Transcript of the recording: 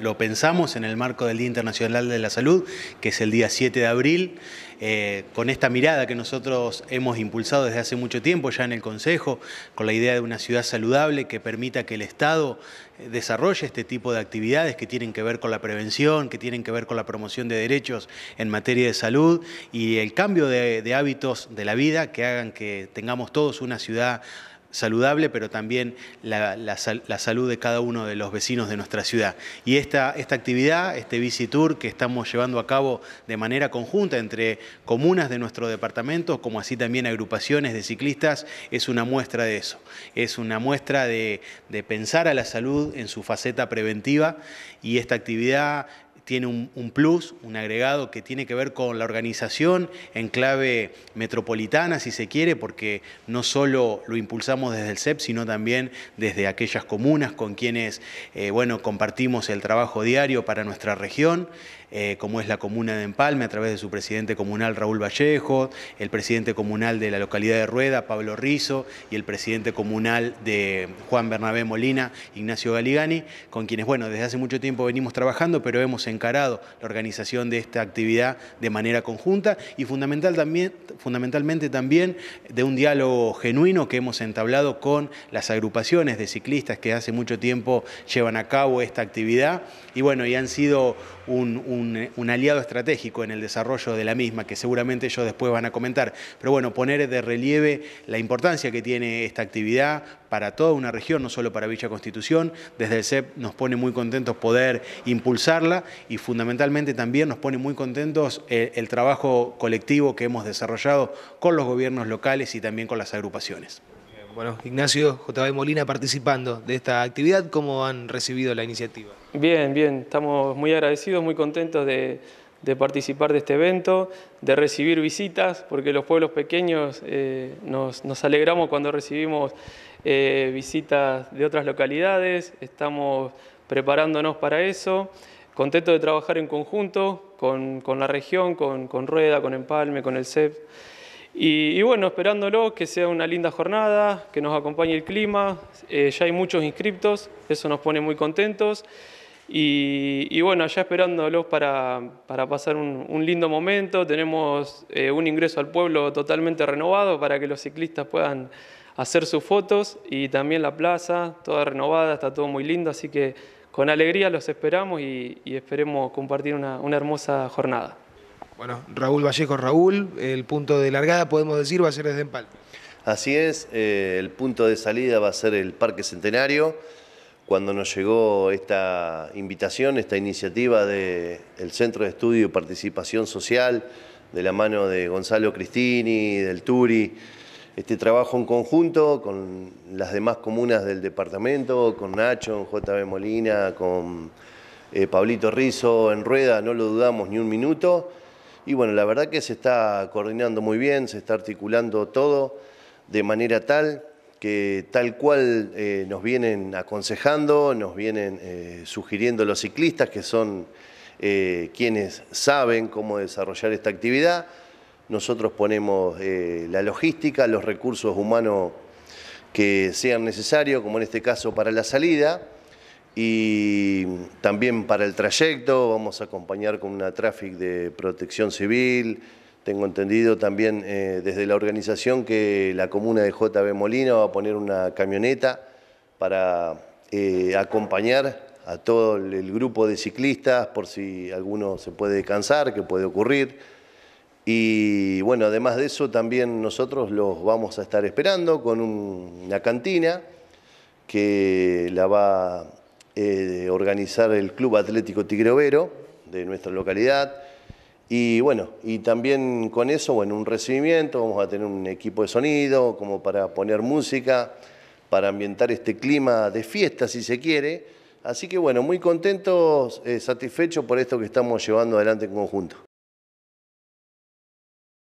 Lo pensamos en el marco del Día Internacional de la Salud, que es el día 7 de abril, eh, con esta mirada que nosotros hemos impulsado desde hace mucho tiempo ya en el Consejo, con la idea de una ciudad saludable que permita que el Estado eh, desarrolle este tipo de actividades que tienen que ver con la prevención, que tienen que ver con la promoción de derechos en materia de salud y el cambio de, de hábitos de la vida que hagan que tengamos todos una ciudad saludable, pero también la, salud de cada uno de los vecinos de nuestra ciudad. Y esta, esta actividad, este Bici Tour que estamos llevando a cabo de manera conjunta entre comunas de nuestro departamento, como así también agrupaciones de ciclistas, es una muestra de eso. Es una muestra de, de pensar a la salud en su faceta preventiva y esta actividad tiene un, plus, un agregado que tiene que ver con la organización en clave metropolitana, si se quiere, porque no solo lo impulsamos desde el CEP, sino también desde aquellas comunas con quienes eh, bueno, compartimos el trabajo diario para nuestra región, eh, como es la comuna de Empalme, a través de su presidente comunal Raúl Vallejo, el presidente comunal de la localidad de Rueda, Pablo Rizo, y el presidente comunal de Juan Bernabé Molina, Ignacio Galigani, con quienes, bueno, desde hace mucho tiempo venimos trabajando, pero hemos encarado la organización de esta actividad de manera conjunta y fundamental también, fundamentalmente también de un diálogo genuino que hemos entablado con las agrupaciones de ciclistas que hace mucho tiempo llevan a cabo esta actividad y bueno, y han sido un, un aliado estratégico en el desarrollo de la misma, que seguramente ellos después van a comentar. Pero bueno, poner de relieve la importancia que tiene esta actividad para toda una región, no solo para Villa Constitución. Desde el CEP nos pone muy contentos poder impulsarla y fundamentalmente también nos pone muy contentos el, trabajo colectivo que hemos desarrollado con los gobiernos locales y también con las agrupaciones. Bueno, Ignacio, JB Molina participando de esta actividad, ¿cómo han recibido la iniciativa? Bien, bien, estamos muy agradecidos, muy contentos de, participar de este evento, de recibir visitas, porque los pueblos pequeños eh, nos, alegramos cuando recibimos eh, visitas de otras localidades, estamos preparándonos para eso contento de trabajar en conjunto con, la región, con, Rueda, con Empalme, con el CEP. Y, bueno, esperándolo, que sea una linda jornada, que nos acompañe el clima. Eh, ya hay muchos inscriptos, eso nos pone muy contentos. Y, bueno, ya esperándolos para, pasar un, lindo momento. Tenemos eh, un ingreso al pueblo totalmente renovado para que los ciclistas puedan hacer sus fotos y también la plaza, toda renovada, está todo muy lindo, así que con alegría los esperamos y, esperemos compartir una, hermosa jornada. Bueno, Raúl Vallejo, Raúl, el punto de largada podemos decir va a ser desde Empal. Así es, eh, el punto de salida va a ser el Parque Centenario. Cuando nos llegó esta invitación, esta iniciativa del el Centro de Estudio y Participación Social, de la mano de Gonzalo Cristini, del Turi, este trabajo en conjunto con las demás comunas del departamento, con Nacho, con JB Molina, con eh, Pablito Rizo en Rueda, no lo dudamos ni un minuto. Y bueno, la verdad que se está coordinando muy bien, se está articulando todo de manera tal que tal cual eh, nos vienen aconsejando, nos vienen eh, sugiriendo los ciclistas, que son quienes saben cómo desarrollar esta actividad. Nosotros ponemos eh, la logística, los recursos humanos que sean necesarios, como en este caso para la salida y también para el trayecto. Vamos a acompañar con una tráfico de protección civil. Tengo entendido también eh, desde la organización que la comuna de JB Molina va a poner una camioneta para eh, acompañar a todo el grupo de ciclistas por si alguno se puede descansar, que puede ocurrir. Y bueno, además de eso, también nosotros los vamos a estar esperando con una cantina que la va a eh, organizar el Club Atlético Tigrevero de nuestra localidad. Y bueno, y también con eso, bueno, un recibimiento, vamos a tener un equipo de sonido como para poner música, para ambientar este clima de fiesta si se quiere. Así que bueno, muy contentos, eh, satisfechos por esto que estamos llevando adelante en conjunto.